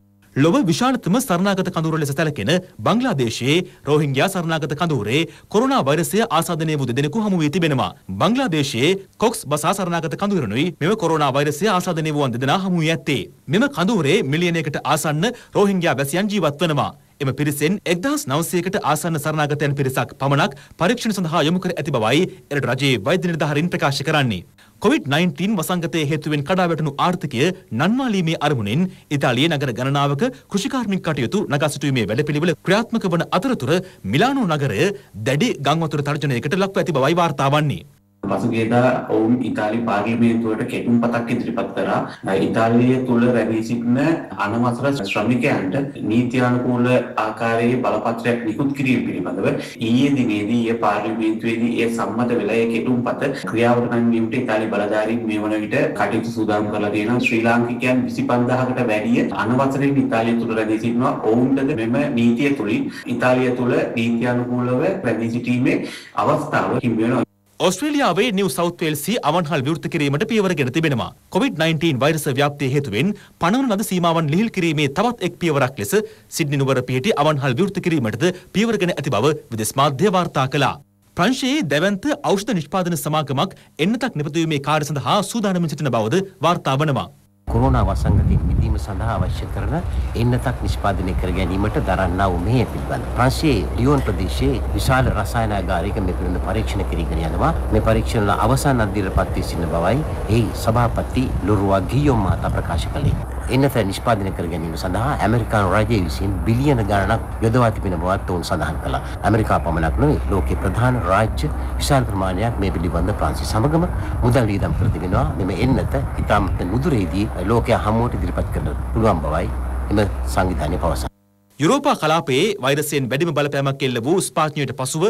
Speaker 5: ලොව විශාලතම සරණාගත කඳවුර ලෙස සැලකෙන බංග්ලාදේශයේ රෝහිංගයා සරණාගත කඳවුරේ කොරෝනා වෛරසය ආසාදනය වූ දෙදෙනෙකු හමු වී තිබෙනවා. බංග්ලාදේශයේ කොක්ස් බසා සරණාගත කඳවුරනුයි මෙම කොරෝනා වෛරසය ආසාදනය වූ දෙදෙනා හමු වී ඇත්තේ. මෙම කඳවුරේ මිලියනයකට ආසන්න රෝහිංගයා වැසියන් ජීවත් වනවා. එම පිරිසෙන් 1900කට ආසන්න සරණාගතයන් පිරිසක් පමණක් පරීක්ෂණ සඳහා යොමු කර ඇති බවයි එරට රජයේ වෛද්‍ය නිලධාරීන් ප්‍රකාශ කරන්නේ. COVID-19 වසංගතය හේතුවෙන් කඩා වැටුණු ආර්ථිකය නන්වාලීමේ අරමුණෙන් ඉතාලියේ නගර ගණනාවක කෘෂිකාර්මික කටයුතු නගා සිටුවීමේ වැඩපිළිවෙල ක්‍රියාත්මක වන අතරතුර මිලානෝ නගරය දැඩි ගංවතුර
Speaker 4: තර්ජනයකට ලක්ව ඇති බවයි වාර්තා වන්නේ. පසුගියදා ඔවුන් ඉතාලි පාර්ලිමේන්තුවට කෙටුම් පතක් ඉදිරිපත් කරා ඉතාලිය තුළ රැඳී සිටින අනවසර ශ්‍රමිකයන්ට නීතියානුකූල ආකාරයේ බලපත්‍රයක් නිකුත් කිරීම පිළිබඳව ඊයේ දිනේදී ඊයේ පාර්ලිමේන්තුවේදී ඒ සම්මත වෙලා ඒ කෙටුම් පත ක්‍රියාවට නැංවීමට ඉතාලි බලධාරීන් මේ වන විට කටයුතු සූදානම් කරලා තියෙනවා ශ්‍රී ලාංකිකයන් 25000කට වැඩිය අනවසරයෙන් ඉතාලිය තුළ රැඳී සිටිනවා ඔවුන්ටද මෙම නීතිය තුලින් ඉතාලිය තුළ නීතියානුකූලව රැඳී සිටීමේ
Speaker 5: අවස්ථාව හිමි වෙනවා ඔස්ට්‍රේලියාවේ නිව සෞත්වේල්සි අවන්හල් විෘත කිරීමට පියවරගෙන තිබෙනවා. COොVID-19 වෛරස ව්‍යාප්තිය හේතුවෙන් පනවන ලද සීමාවන් ලිහිල් කිරීමේ තවත් එක් පියවරක් ලෙස සිද්නි නුවර පිහිටි අවන්හල් විෘත කිරීමටද පියවරගෙන ඇති බව විදෙස් මාධ්‍ය වාර්තා කළා. ප්‍රංශයේ දැවන්ත ෞෂධ නිෂ්පාදන සමාගමක් එන්නතක් නිපදවීමේ කාර්ය සඳහා සූදානම සිටින බවද වාර්තා වනවා. කොරෝනා වසංගතයෙන් මිදීම සඳහා අවශ්‍ය කරන එන්නතක් නිෂ්පාදනය
Speaker 7: කර ගැනීමට දරන්නා වූ මෙහෙය පිළිබඳ ප්‍රංශයේ ලියෝන් ප්‍රදේශයේ විශාල රසායනාගාරයක මේ පිළිබඳ පරීක්ෂණ කිරීගෙන යනවා මේ පරීක්ෂණ වල අවසාන අධ්‍යයනපත් වී සිටින බවයි එහි සභාපති ලොරුවා ගියෝම් මහතා ප්‍රකාශ කළේ එන්නත නිෂ්පාදනය කර ගැනීම සඳහා ඇමරිකානු රජය විසින් බිලියන ගණනක් යොදවා තිබෙන බවත් ඔවුන් සඳහන් කළා. ඇමරිකා පමණක් නොවේ ලෝකයේ ප්‍රධාන රාජ්‍ය විශාල ප්‍රමාණයක් මේ පිළිබඳ ප්‍රාන්සිස් සමගම මුදල් වියදම් කර තිබෙනවා. මෙම එන්නත ඉතාමත් නුදුරේදී ලෝකයේ හමුවට ඉදිරිපත් කරන්න පුළුවන් බවයි එම සංවිධානය පවසන්නේ.
Speaker 5: යුරෝපා කලාපයේ වෛරසයෙන් වැඩිම බලපෑමක් එල්ල වූ ස්පාඥයට පසුව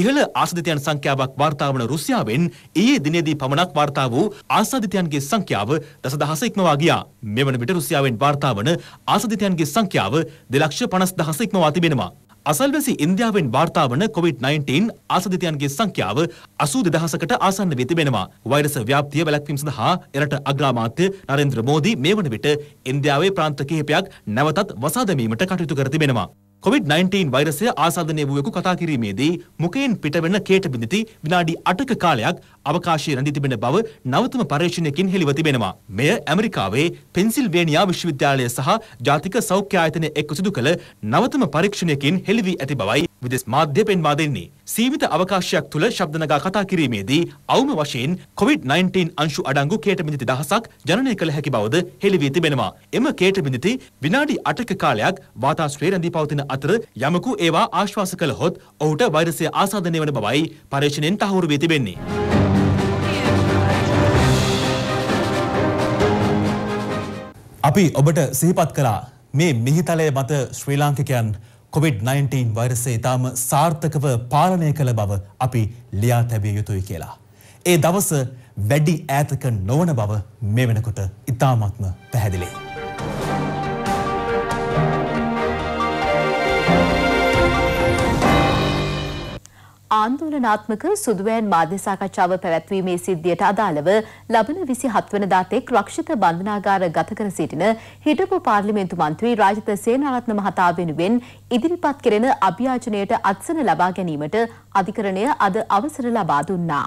Speaker 5: ඉහළ ආසාදිතයන් සංඛ්‍යාවක් වාර්තා වන රුසියාවෙන් ඊයේ දිනේදී පමණක් වාර්තා වූ ආසාදිතයන්ගේ සංඛ්‍යාව දසදහස ඉක්මවා ගියා. මෙවන විට රුසියාවෙන් වාර්තා වන ආසාදිතයන්ගේ සංඛ්‍යාව 250000 ඉක්මවා තිබෙනවා. අසල්වැසි ඉන්දියාවෙන් වාර්තාාවන COොVID-19 ආසධිතයන්ගේ සංඛ්‍යාව අසූ දෙදහසකට ආසන්න වී තිබෙනවා. වෛරස ව්‍යාපතිය වැලැක්වීම සඳහා එරට අග්‍රාමාත්‍ය නරෙන්ද්‍ර මෝදී මේ වන විට ඉන්දියාවේ ප්‍රාන්ත කිහිපයක් නැවතත් වසාදමීමට කටයුතු කර තිබෙනවා. COVID-19 වෛරසය ආසාධනය වූයෙකු කතා කිරීමේදී මුකයෙන් පිටවෙන කේට බිඳිති විනාඩි අටක කාලයක් අවකාශයේ රැඳී තිබෙන බව නවතම පර්යේෂණයකින් හෙළිව තිබෙනවා. මෙය ඇමරිකාවේ පෙන්සිල්වේනියා විශ්වවිද්‍යාලය සහ ජාතික සෞඛ්‍ය ආයතනය එක්ව සිදු කළ නවතම පරීක්ෂණයකින් හෙළි වී ඇති බවයි විදෙස් මාධ්‍ය පෙන්වා දෙන්නේ. සීමිත අවකාශයක් තුළ ශබ්ද නගා කතා කිරීමේදී අවම වශයෙන් COVID-19 අංශු අඩංගු කේට මිදිති දහසක් ජනනය කළ හැකි බවද හෙළි වී තිබෙනවා. එම කේට මිදිති විනාඩි 8ක කාලයක් වාතාශ්‍රයේ රැඳී පවතින අතර යමකු ඒවා ආශ්වාස කළහොත් ඔහුට වෛරසය ආසාදනය වන බවයි පරීක්ෂණයෙන් තහවුරු වී තිබෙන්නේ. අපි ඔබට සිහිපත් කළා මේ මිහිතලය මත ශ්‍රී ලාංකිකයන් කොවිD-19 වෛරසය ඉතාම සාර්ථකව පාලනය කළ බව අපි ලියා තැබිය යුතුයි කියලා. ඒ දවස වැඩි ඈතක නොවන බව මේ වෙනකොට ඉතාමත්ම පැහැදිලි.
Speaker 2: ආන්දෝලනාත්මක සුදුවෑන් මාධ්‍ය සාකච්ඡාව පැවැත්වීමේ සිද්ධියට අදාළව ලබන 27 වෙනිදාට එක් රක්ෂිත බන්ධනාගාර ගත කර සිටින හිටපු පාර්ලිමේන්තු මන්ත්‍රී රාජිත සේනාරත්න මහතා වෙනුවෙන් ඉදිරිපත් කෙරෙන අභියාචනයට අත්සන ලබා ගැනීමට අධිකරණය අද අවසර ලබා දුන්නා.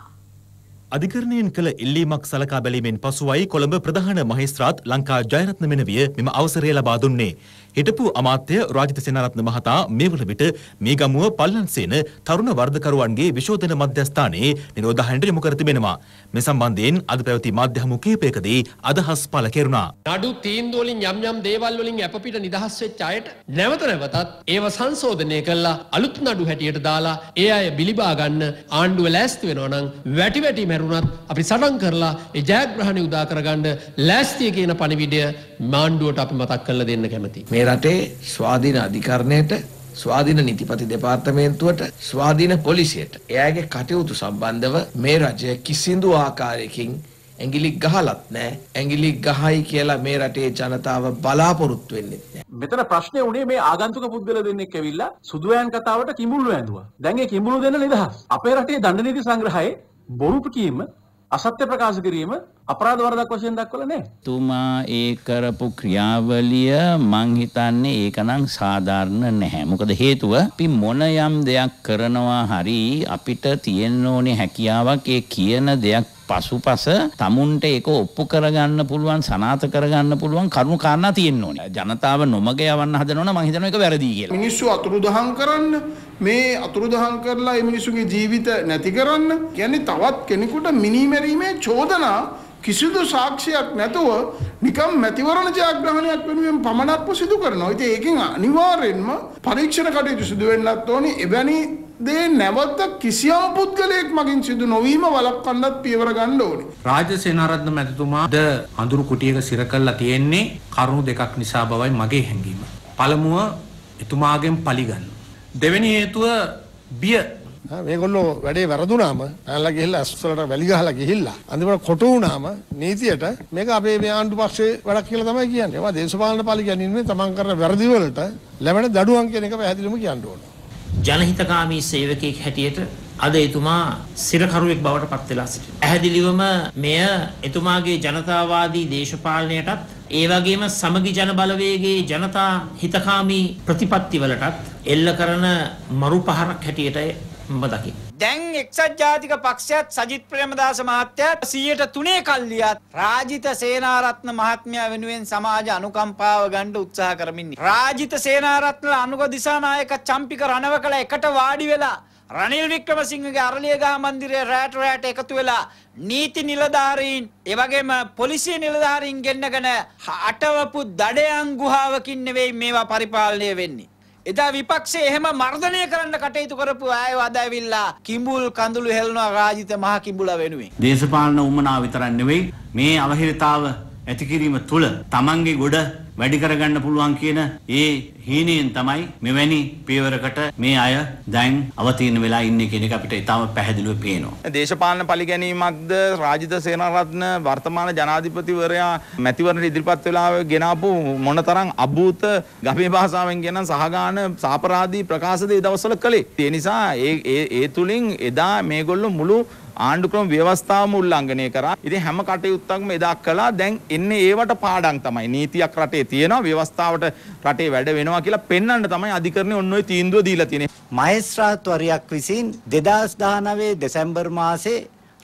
Speaker 5: අධිකරණයෙන් කළ ඉල්ලීමක් සලකා බැලීමෙන් පසුවයි කොළඹ ප්‍රධාන මහේස්ත්‍රාත් ලංකා ජයරත්න මෙනවිය මෙම අවසරය ලබා දුන්නේ. හිටපු අමාත්‍ය රාජිත සේනාරත්න මහතා මේ වන විට මේ ගමුව පල්ලන්සේන තරුණ වර්ධකරුවන්ගේ විශෝධන මධ්‍යස්ථානයේ නිරෝධායනට යොමු කර තිබෙනවා. මේ සම්බන්ධයෙන් අද පැවති මාධ්‍යහමු කීපයකදී අදහස් පළ කෙරුණා.
Speaker 4: නඩු තීන්දුව වලින් යම් යම් දේවල් වලින් අප පිට නිදහස් වෙච්ච අයට නැවත නැවතත් ඒව සංශෝධනය කරලා අලුත් නඩු හැටියට දාලා ඒ අය බිලිබා ගන්න ආණ්ඩුව ලෑස්ති වෙනවා නම් වැටි වැටි මැරුණත් අපි සටන් කරලා ඒ ජයග්‍රහණය උදා කරගන්න ලෑස්තිය කියන පණිවිඩය මාණ්ඩුවට අපි මතක් කරලා දෙන්න කැමති. මේ රටේ ස්වාධීන අධිකරණයට ස්වාධීන නිතිපති දෙපාර්තමේන්තුවට ස්වාධීන පොලිසියට එයාගේ කටයුතු සම්බන්ධව මේ රජය කිසිදු ආකාරයකින් ඇඟිලි ගහලත් නෑ ඇඟිලි ගහයි කියලා මේ රටේ ජනතාව බලාපොරොත්තු වෙන්නේ නැහැ. මෙතන ප්‍රශ්නේ උනේ මේ
Speaker 6: ආගන්තුක පුද්ගල දෙන්නෙක් ඇවිල්ලා සුදුවෑන් කතාවට කිඹුල්ව ඇඳුවා. දැන් ඒ කිඹුළු දෙන්න නිදහස්. අපේ රටේ දණ්ඩ නීති සංග්‍රහයේ බොරු කීම අසත්‍ය ප්‍රකාශ කිරීම අපරාධ වරදක් වශයෙන් දක්වලා නැහැ.
Speaker 4: තුමා ඒ කරපු ක්‍රියාවලිය මං හිතන්නේ ඒකනම් සාධාරණ නැහැ. මොකද හේතුව අපි මොන යම් දෙයක් කරනවා හරි අපිට තියෙන්න ඕනේ හැකියාවක් ඒ කියන දෙයක් පසුපස තමුන්ට ඒක ඔප්පු කරගන්න පුළුවන් සනාත කරගන්න පුළුවන් කරුණු කාරණා තියෙන්න ඕනේ. ජනතාව නොමග යවන්න හදනවනම් මම හිතනවා ඒක වැරදි කියලා.
Speaker 7: මිනිස්සු අතුරුදහන් කරන්න මේ අතුරුදහන් කරලා මේ මිනිස්සුගේ ජීවිත නැති කරන්න කියන්නේ තවත් කෙනෙකුට මිනිමැරීමේ චෝදනා කිසිදු සාක්ෂයක් නැතුව නිකම් මැතිවරණ ජයග්‍රහණයක් වෙනුවෙන් පමණක්ම සිදු කරනවා. ඉතින් ඒකෙන් අනිවාර්යෙන්ම පරීක්ෂණ කටයුතු සිදු වෙන්නත් ඕනි. එවැනි දේ නැවත කිසියම් පුද්ගලයෙක් මගින් සිදු නොවීම වළක්වන්නත් පියවර ගන්න ඕනේ.
Speaker 1: රාජසේනාරත්න මැතිතුමාද අඳුරු කුටියක සිර කළා තියෙන්නේ කරුණු දෙකක් නිසා බවයි මගේ හැඟීම. පළමුව එතුමාගෙන් පලිගන්න. දෙවෙනි හේතුව බිය
Speaker 7: මේගොල්ලෝ වැඩේ වැරදුනාම නැල්ලා ගිහිල්ලා අස්වලට වැලි ගහලා ගිහිල්ලා අන්තිමට කොටු වුණාම නීතියට මේක අපේ මේ ආණ්ඩු පක්ෂේ වැඩක් කියලා තමයි කියන්නේ. ඒවා දේශපාලන පාලි කියන්නේ තමන් කරන වැරදි වලට ලැබෙන දඩුවම් කියන එක පැහැදිලිවම කියන්න ඕනේ.
Speaker 4: ජනහිතකාමී සේවකයෙක් හැටියට අද එතුමා සිරකරුවෙක් බවට පත් වෙලා සිටිනවා. ඇහැදිලිවම මෙය එතුමාගේ ජනතාවාදී දේශපාලනයටත් ඒ වගේම සමගි ජන බලවේගයේ ජනතා හිතකාමී ප්‍රතිපත්තිවලටත් එල්ල කරන මරු පහරක් හැටියට මම දකින්න. දැන් එක්සත් ජාතික පක්ෂයත් සජිත් ප්‍රේමදාස මහත්තයත් 103 කල්ලියත් රාජිත සේනාරත්න මහත්මයා වෙනුවෙන් සමාජ අනුකම්පාව ගන්න උත්සාහ කරමින් රාජිත සේනාරත්න අනුග දිසානායක චම්පික රණවකලා එකට වාඩි වෙලා රනිල් වික්‍රමසිංහගේ අරලියගහ මන්දිරයේ රැට රැට එකතු වෙලා නීති නිලධාරීන් එවැගේම පොලිසිය නිලධාරීන් ගෙන්නගෙන අටවපු දඩයන් ගුහාවකින් නෙවෙයි මේවා පරිපාලනය වෙන්නේ එදා විපක්ෂයේ එහෙම මර්ධනය කරන්න කටයුතු කරපු අයව අද ඇවිල්ලා කිඹුල් කඳුළු හෙළනවා රාජිත මහ කිඹුලා වෙනුවෙන්. දේශපාලන උමනාව විතරක් නෙවෙයි මේ අවහිරතාව ඇති කිරීම තුළ තමන්ගේ ගොඩ වැඩි කරගන්න පුළුවන් කියන ඒ හීනයෙන් තමයි මෙවැනි පියවරකට මේ අය දැන් අවතීන වෙලා ඉන්නේ කියන එක අපිට ඊටම පැහැදිලිව පේනවා. දේශපාලන පරිගැනීමක්ද රාජිත සේනාරත්න වර්තමාන ජනාධිපතිවරයා මැතිවරණ ඉදිරිපත් වෙලා ගෙනාපු මොනතරම් අභූත ගමේ භාෂාවෙන් කියන සහගාන සාපරාධී ප්‍රකාශද ඒ දවස්වල කළේ. ඒ නිසා ඒ ඒ තුලින් එදා මේගොල්ලෝ මුළු ආණ්ඩුක්‍රම ව්‍යවස්ථාවම උල්ලංඝනය කරා. ඉතින් හැම කටයුත්තක්ම එදා කළා. දැන් එන්නේ ඒවට පාඩම් තමයි. නීතියක් රටේ තියෙනවා. ව්‍යවස්ථාවට රටේ වැඩ වෙනවා කියලා පෙන්වන්න තමයි අධිකරණය ඔන්න ඔය තීන්දුව දීලා තියෙන්නේ. මහේස්ත්‍රාත්වරයක් විසින් 2019 දෙසැම්බර් මාසේ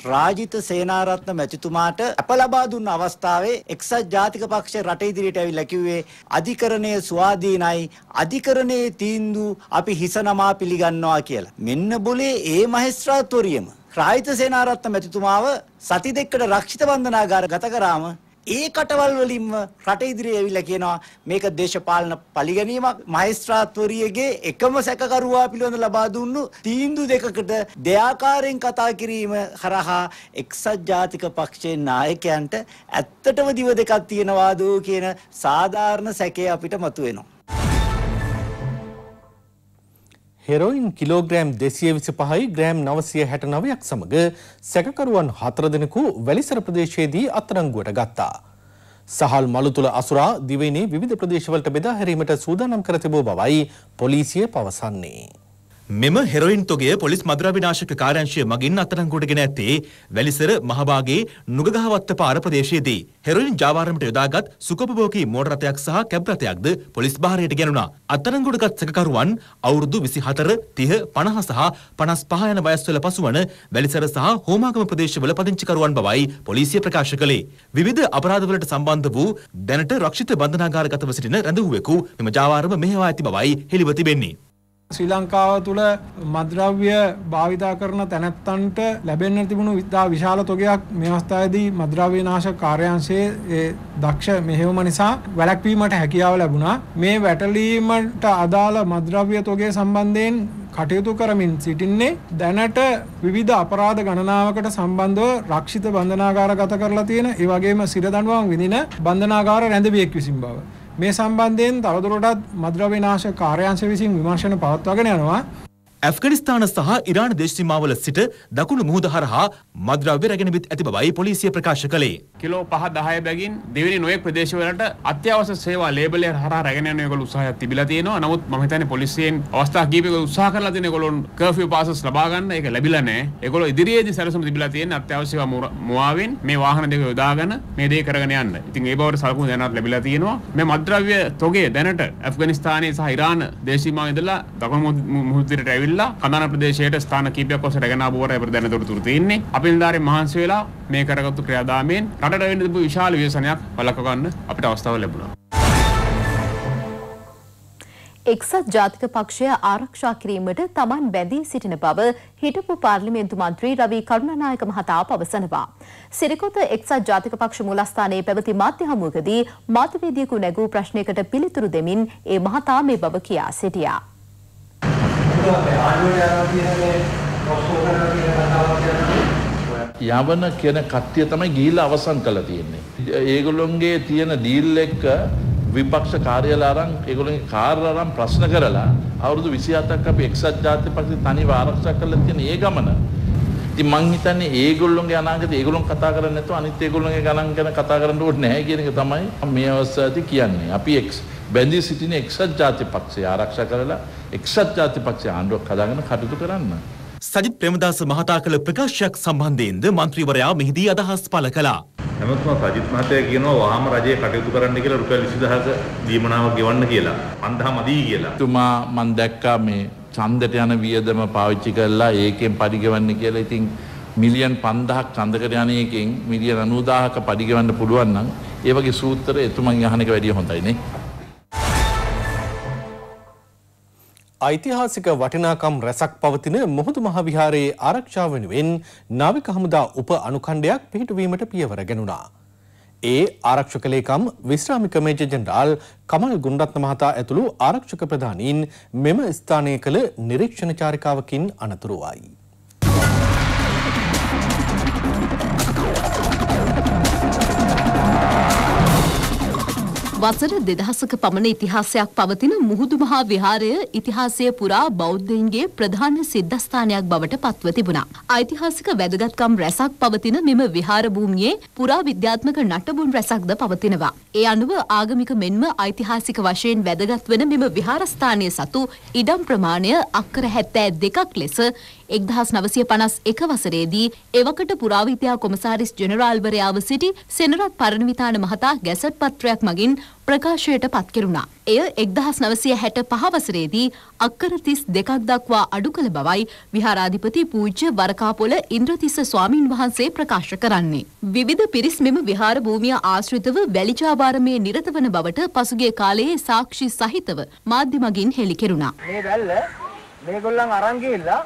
Speaker 4: රාජිත සේනාරත්න මැතිතුමාට අප ලබා දුන්න අවස්ථාවේ එක්සත් ජාතික පක්ෂ රට ඉදිරියට ඇවිල්ලා කිව්වේ අධිකරණයේ ස්වාධීනයි අධිකරණයේ තීන්දුව අපි හිසනමා පිළිගන්නවා කියලා. මෙන්න බොලේ ඒ මහේස්ත්‍රාත්වරියම රාහිත සේනාරත්න මැතිතුමාව සති දෙකකට රක්ෂිත වන්දනාගාර ගත කරාම ඒ කටවල් වලින්ම රට ඉදිරියේ ඇවිල්ලා කියනවා මේක දේශපාලන පරිගැනීමක් මහේස්ත්‍රාත්වරියගේ එකම සැකකරුවා පිළිබඳ ලබා දුන්නු තීන්දුව දෙකකට දෙආකාරයෙන් කතා කිරීම හරහා එක්සත් ජාතික පක්ෂයේ නායකයන්ට ඇත්තටම දිව දෙකක් තියනවාදෝ කියන සාධාරණ සැකය අපිට මතුවෙනවා
Speaker 1: හෙරෝයින් කිලෝග්‍රෑම් දෙසිය විසි පහයි ග්‍රෑම් නවසය හැට නවයක් සමඟ සැකකරුවන් හතර දෙනෙකු වැලිසර ප්‍රදේශයේදී අත්තරංගුවට ගත්තා. සහල් මළු තුළ අසුරා දිවයිනේ විධ ප්‍රදේශවලට බෙදා හැරීමට සූදානම් කරතිබෝ බවයි
Speaker 5: පොලිසිය පවසන්නේ. මෙම හෙරොයින් තොගය පොලිස් මදුරාවිනාශක කාර්යංශය මගින් අත්අඩංගුවටගෙන ඇත්තේ වැලිසර මහභාගයේ නුගගහවත්ත පාර ප්‍රදේශයේදී හෙරොයින් ජාවාරමට යොදාගත් සුකොපභෝගී මෝටර රථයක් සහ කැබ් රථයක්ද පොලිස් භාරයට ගැනුණා. අත්අඩංගුවටගත් සැකකරුවන් අවුරුදු 24, 30, 50 සහ 55 යන වයස්වල පසුවන වැලිසර සහ හෝමාගම ප්‍රදේශවල පදිංචිකරුවන් බවයි පොලිසිය ප්‍රකාශ කළේ. විවිධ අපරාධවලට සම්බන්ධ වූ දැනට රක්ෂිත බන්ධනාගාරගතව සිටින රැඳවුවෙකු මෙම ජාවාරම මෙහෙවා ඇති බවයි හෙළිව තිබෙන්නේ.
Speaker 7: ශ්‍රී ලංකාව තුළ මද්‍රව්‍ය භාවිතා කරන තැනැත්තන්ට ලැබෙන්න්න තිබුණු ඉතා විශාල තොගයක් මෙවස්ථායේදී මද්‍රව්‍ය නාශ කාර්යංශයේ දක්ෂ මෙහෙවම නිසා වැලැක්වීමට හැකියාව ලැබුණා මේ වැටලීමට අදාළ මද්‍රව්‍ය තොගේ සම්බන්ධයෙන් කටයුතු කරමින් සිටින්නේ දැනට විවිධ අපරාධ ගණනාවකට සම්බන්ධව රක්ෂිත බන්ධනාගාර ගත කරලා තියෙන ඒ වගේම සිරදඬුවම් විඳින බන්ධනාගාර රැඳවියෙක් විසින් බව මේ සම්බන්ධයෙන් තවදුරටත් මද්‍රව්‍ය නාශක කාර්යාංශ විසින් විමර්ශන පවත්වාගෙන යනවා.
Speaker 5: ඇෆ්ගනිස්ථාන සහ ඉරාන දේශ සීමාවල සිට දකුණු මුහුද හරහා මද්‍රව්‍ය රැගෙන විත් ඇති බවයි පොලිසිය ප්‍රකාශ කළේ. කිලෝ 5 10 බැගින්
Speaker 6: දෙවෙනි නොයෙක් ප්‍රදේශවලට අත්‍යවශ්‍ය සේවා ලේබල් එක හරහා රැගෙන යන ඒගොල්ලෝ උත්සාහයක් තිබිලා තියෙනවා. නමුත් මම හිතන්නේ පොලිසියෙන් අවස්ථා කිහිපයක උත්සාහ කරලා තියෙන ඒගොල්ලෝ කර්ෆියු පාසස් ලබා ගන්න ඒක ලැබිලා නැහැ. ඒගොල්ලෝ ඉදිරියේදී සැලසුම් තිබිලා තියෙන අත්‍යවශ්‍ය මුවාවෙන් මේ වාහන දෙක යොදාගෙන මේ දේ කරගෙන යන්න. ඉතින් ඒ බවට සලකුණු දැනවත් ලැබිලා තියෙනවා. මේ මත්ද්‍රව්‍ය තොගේ දැනට ඇෆ්ගනිස්තානයේ සහ ඉරාන දේශීයමාව ඉඳලා දකුණු මුහුදට ඇවිල්ලා කඳාන ප්‍රදේශයට ස්ථාන කිහිපයක් ඔස්සේ රැගෙන ආපු වරේ අපිට දැන තොරතුරු තියෙන්නේ. අපේ නිලධාරීන් මහන්සි වෙලා මේ කරගත්තු ක්‍රියාදාමයෙන් රටට වෙන්න තිබු විශාල ව්‍යසනයක් වළක්ව ගන්න අපිට අවස්ථාව ලැබුණා. එක්සත්
Speaker 2: ජාතික පක්ෂය ආරක්ෂා කිරීමට තමන් බැඳී සිටින බව හිටපු පාර්ලිමේන්තු මන්ත්‍රී රවි කරුණානායක මහතා පවසනවා. සිරිකොත එක්සත් ජාතික පක්ෂ මූලස්ථානයේ පැවති මාධ්‍ය හමුවකදී මාධ්‍යවේදියෙකු නැගූ ප්‍රශ්නයකට පිළිතුරු දෙමින් ඒ මහතා මේ බව කියා සිටියා.
Speaker 6: යවන කියන කට්ටිය තමයි ගිහිල්ලා අවසන් කළා තියෙන්නේ. ඒගොල්ලොන්ගේ තියෙන ඩීල් එක විපක්ෂ කාර්යාල අරන් ඒගොල්ලන්ගේ කාර්ය අරන් ප්‍රශ්න කරලා අවුරුදු 27ක් අපි එක්සත් ජාතික පක්ෂේ තනිව ආරක්ෂා කරලා තියෙන ඒ ගමන. ඉතින් මං හිතන්නේ ඒගොල්ලොන්ගේ අනාගතය ඒගොල්ලොන් කතා කරන්නේ නැතුව අනිත් ඒගොල්ලොන්ගේ ගණන් ගැන කතා කරන්න ඕනේ නැහැ කියන එක තමයි මේ අවස්ථාවේදී කියන්නේ. අපි එක්ස් බැඳී සිටින එක්සත් ජාතික පක්ෂය ආරක්ෂා කරලා එක්සත් ජාතික පක්ෂය ආණ්ඩුවක් හදාගෙන කටයුතු කරන්න. සජිත් ප්‍රේමදාස මහතා කළ
Speaker 5: ප්‍රකාශයක් සම්බන්ධයෙන්ද මන්ත්‍රීවරයා මෙහිදී අදහස් පළ කළා. හැමතිස්සම සජිත් මහත්තයා කියනවා වහාම රජයේ කටයුතු කරන්න කියලා රුපියල් 20000 දීමනාව ගෙවන්න කියලා. මන්දහම දී කියලා.
Speaker 6: තුමා මන් දැක්කා මේ ඡන්දට යන වියදම පාවිච්චි කරලා ඒකෙන් පරිගවන්න කියලා. ඉතින් මිලියන් 5000ක් ඡන්දකට යන එකෙන් මිලියන් 90000ක පරිගවන්න පුළුවන් නම් ඒ වගේ සූත්‍ර එතුමන් අහන එක වැඩිය හොඳයි නේ.
Speaker 1: ඓතිහාසික වටිනාකම් රැසක් පවතින මුහුදු මහ විහාරයේ ආරක්ෂාව වෙනුවෙන් නාවික හමුදා උප අනුඛණ්ඩයක් පිහිටුවීමට පියවර ගැනුණා. ඒ ආරක්ෂක ලේකම් විශ්‍රාමික මේජර් ජෙනරාල් කමල් ගුණරත්න මහතා ඇතුළු ආරක්ෂක ප්‍රධානීන් මෙම ස්ථානය කළ නිරීක්ෂණ චාරිකාවකින් අනතුරුවයි.
Speaker 2: වසර දෙදහසක පමණ ඉතිහාසයක් පවතින මුහුදු මහා විහාරය ඉතිහාසය පුරා බෞද්ධයින්ගේ ප්‍රධාන සිද්ධස්ථානයක් බවට පත්ව තිබුණා. ඓතිහාසික වැදගත්කම් රැසක් පවතින මෙම විහාර භූමියේ පුරාවිද්‍යාත්මක නටබුන් රැසක්ද පවතිනවා. ඒ අනුව ආගමික මෙන්ම ඓතිහාසික වශයෙන් වැදගත් වන මෙම විහාරස්ථානය සතු ඉඩම් ප්‍රමාණය අක්කර 72ක් ලෙස එක්දහස් නවසය පනස් එක වසරේදී එවකට පුරාවිද්‍යා කොමසාරිස් ජනරාල්වරයාව සිටි සෙනරත් පරණවිතාන මහතා ගැසට් පත්‍රයක් මගින් ප්‍රකාශයට පත්කරුණා. එය එක්දහස් නවසය හැට පහවසරේදී අක්කරතිස් දෙකක් දක්වා අඩු කළ බවයි විහාරාධිපති පූජ්‍ය වරකාපොල ඉන්ද්‍රතිස්ස ස්වාමීන් වහන්සේ ප්‍රකාශ කරන්නේ. විවිධ පිරිස් මෙම විහාර භූමිය ආශ්‍රිතව වැලිචාභාරමේ නිරත වන බවට පසුගේ කාලයේ සාක්ෂි සහිතව මාධ්‍ය මගින් හෙළිකෙරුණා.
Speaker 7: මේ වැල්ල මේගොල්ලන් අරන් ගිහිල්ලා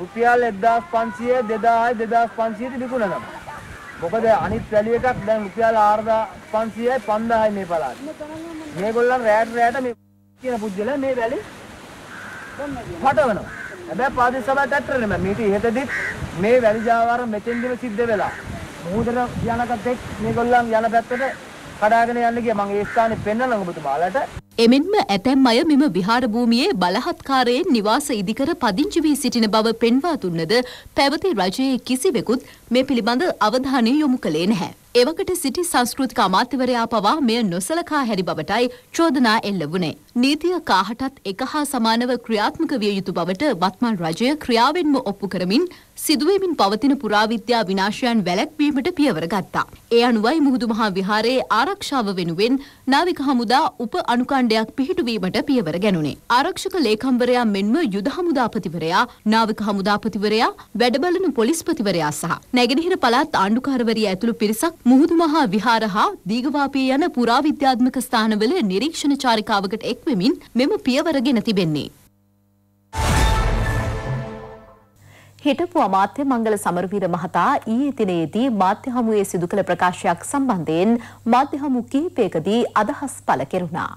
Speaker 7: රුපියල් 1500 2000
Speaker 4: 2500 විකුණනවා. මොකද අනිත් වැලිය එකක් දැන් රුපියල් 4500යි 5000යි මේ පළාතේ. මේගොල්ලන් රැට රැට මේ කියන පුජ්‍යල මේ වැලි පටවනවා. හැබැයි පාදේ සභාවට ඇත්තට නෑ මීට ඉහතදිත් මේ වැලි ජාවාර මෙතෙන්දිම සිද්ධ වෙලා. මූදර යනකත් එක් මේගොල්ලන් යන පැත්තට කඩාගෙන යන්න ගියා. මම ඒ ස්ථානේ පෙන්වන්න ඔබතුමාලට.
Speaker 2: එමෙන්ම ඇතැම් අය මෙම විහාර භූමියේ බලහත්කාරයෙන් නිවාස ඉදිකර පදිංචි වී සිටින බව පෙන්වා දුන්නද පැවති රජයේ කිසිවෙකුත් මේ පිළිබඳ අවධානය යොමු කළේ නැහැ. එවකට සිටි සංස්කෘතික අමාත්‍යවරයා පවා මෙය නොසලකා හැරි බවටයි චෝදනා එල්ල වුණේ. නීතිය කාහටත් එක හා සමානව ක්‍රියාත්මක විය යුතු බවට වත්මන් රජය ක්‍රියාවෙන්ම ඔප්පු කරමින් සිදුවීමින් පවතින පුරාවිද්‍යා විනාශයන් වැළැක්වීමට පියවර ගත්තා. ඒ අනුවයි මුහුදු මහා විහාරයේ ආරක්ෂාව වෙනුවෙන් නාවික හමුදා උප අනුකණ්ඩයක් පිහිටුවීමට පියවර ගැනුණේ. ආරක්ෂක ලේකම්වරයා මෙන්ම යුද හමුදාපතිවරයා, නාවික හමුදාපතිවරයා, වැඩබලන පොලිස්පතිවරයා සහ නැගෙනහිර පළාත් ආණ්ඩුකාරවරිය ඇතුළු පිරිසක් මුහුදු මහා විහාර හා දීගවාපිය යන පුරාවිද්‍යාත්මක ස්ථානවල නිරීක්ෂණ චාරිකාවකට එක්වෙමින් මෙම පියවරගෙන තිබෙන්නේ. හිටපු අමාත්‍ය මංගල සමරවීර මහතා ඊයේ දිනේදී මාධ්‍ය හමුවේ සිදු කළ ප්‍රකාශයක් සම්බන්ධයෙන් මාධ්‍ය හමු කිහිපයකදී අදහස් පළ කෙරුණා.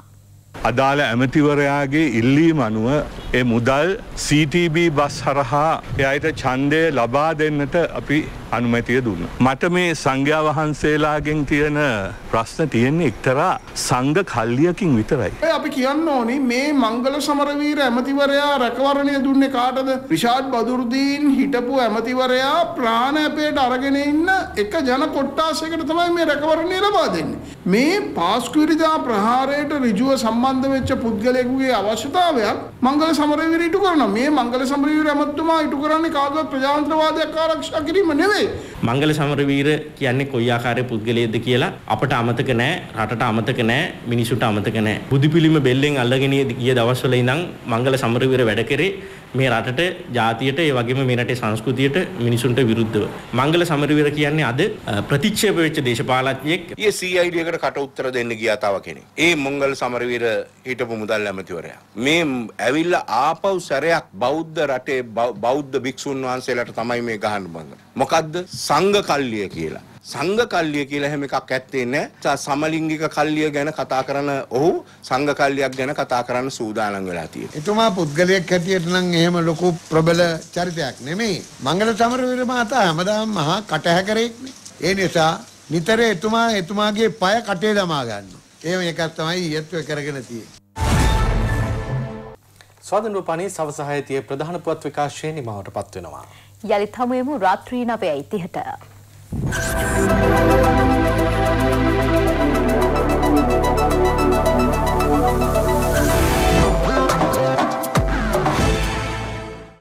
Speaker 5: අදාළ ඇමතිවරයාගේ ඉල්ලීම අනුව ඒ මුදල් CTB බස් හරහා එයට ඡන්දය ලබා දෙන්නට අපි අනුමැතිය දුන්න. මට මේ සංඝ්‍යා වහන්සේලාගෙන් තියෙන ප්‍රශ්න තියෙන්නේ එක්තරා සංඝ කල්ලියකින් විතරයි.
Speaker 7: අපි කියන්න ඕනි මේ මංගල සමරවීර ඇමතිවරයා රැකවරණය දුන්නේ කාටද? රිෂාඩ් බදුර්දීන් හිටපු ඇමතිවරයා ප්‍රාණ ඇපයට අරගෙන ඉන්න එක ජන කොට්ටාසයකට තමයි මේ රැකවරණය ලබා දෙන්නේ. මේ පාස්කුරිදා ප්‍රහාරයට ඍජුව සම්බන්ධ සම්බන්ධ වෙච්ච පුද්ගලයෙකුගේ අවශ්‍යතාවයක් මංගල සමරවීර ඉටු කරනවා. මේ මංගල සමරවීර ඇමතුමා ඉටු කරන්නේ කාගවත් ප්‍රජාතන්ත්‍රවාදයක් ආරක්ෂා කිරීම නෙවෙයි.
Speaker 4: මංගල සමරවීර කියන්නේ කොයි ආකාරයේ පුද්ගලයෙක්ද කියලා අපට අමතක නෑ, රටට අමතක නෑ, මිනිසුන්ට අමතක නෑ. බුදුපිළිම බෙල්ලෙන් අල්ලගෙන ගිය දවස්වල ඉඳන්
Speaker 5: මංගල සමරවීර වැඩ කරේ මේ රටට ජාතියට ඒ වගේම මේ රටේ සංස්කෘතියට මිනිසුන්ට විරුද්ධව. මංගල සමරවීර කියන්නේ අද ප්‍රතික්ෂේප වෙච්ච දේශපාලඥයෙක්. ඊයේ CID එකට
Speaker 1: කට උත්තර දෙන්න ගියා තව කෙනෙක්. ඒ මංගල සමරවීර හිටපු මුදල් ඇමතිවරයා. මේ ඇවිල්ලා ආපව් සැරයක් බෞද්ධ රටේ බෞද්ධ භික්ෂූන් වහන්සේලාට තමයි මේ ගහන්න බඳ. මොකද්ද සංඝ කල්ලිය කියලා. සංඝ කල්ලිය කියලා හැම එකක් ඇත්තේ නැහැ. සමලිංගික කල්ලිය ගැන කතා කරන ඔහු සංඝ කල්ලියක් ගැන කතා කරන්න සූදානම් වෙලා තියෙනවා.
Speaker 7: එතුමා පුද්ගලයෙක් හැටියට නම් එහෙම ලොකු ප්‍රබල චරිතයක් නෙමෙයි.
Speaker 1: මංගල සමරවීර
Speaker 7: මහතා හැමදාම මහා කටහැකරෙක් නේ. ඒ නිසා නිතර එතුමා එතුමාගේ পায় කටේ
Speaker 1: දමා ගන්නවා. ඒ එකක් තමයි ඊයත්ව කරගෙන තියෙන්නේ. ස්වාධීනෝපාණී සවස 6 ප්‍රධාන පුවත් විකාශයේ නිමවට පත් වෙනවා.
Speaker 2: යලිත් හමුවෙමු රාත්‍රී 9:30ට.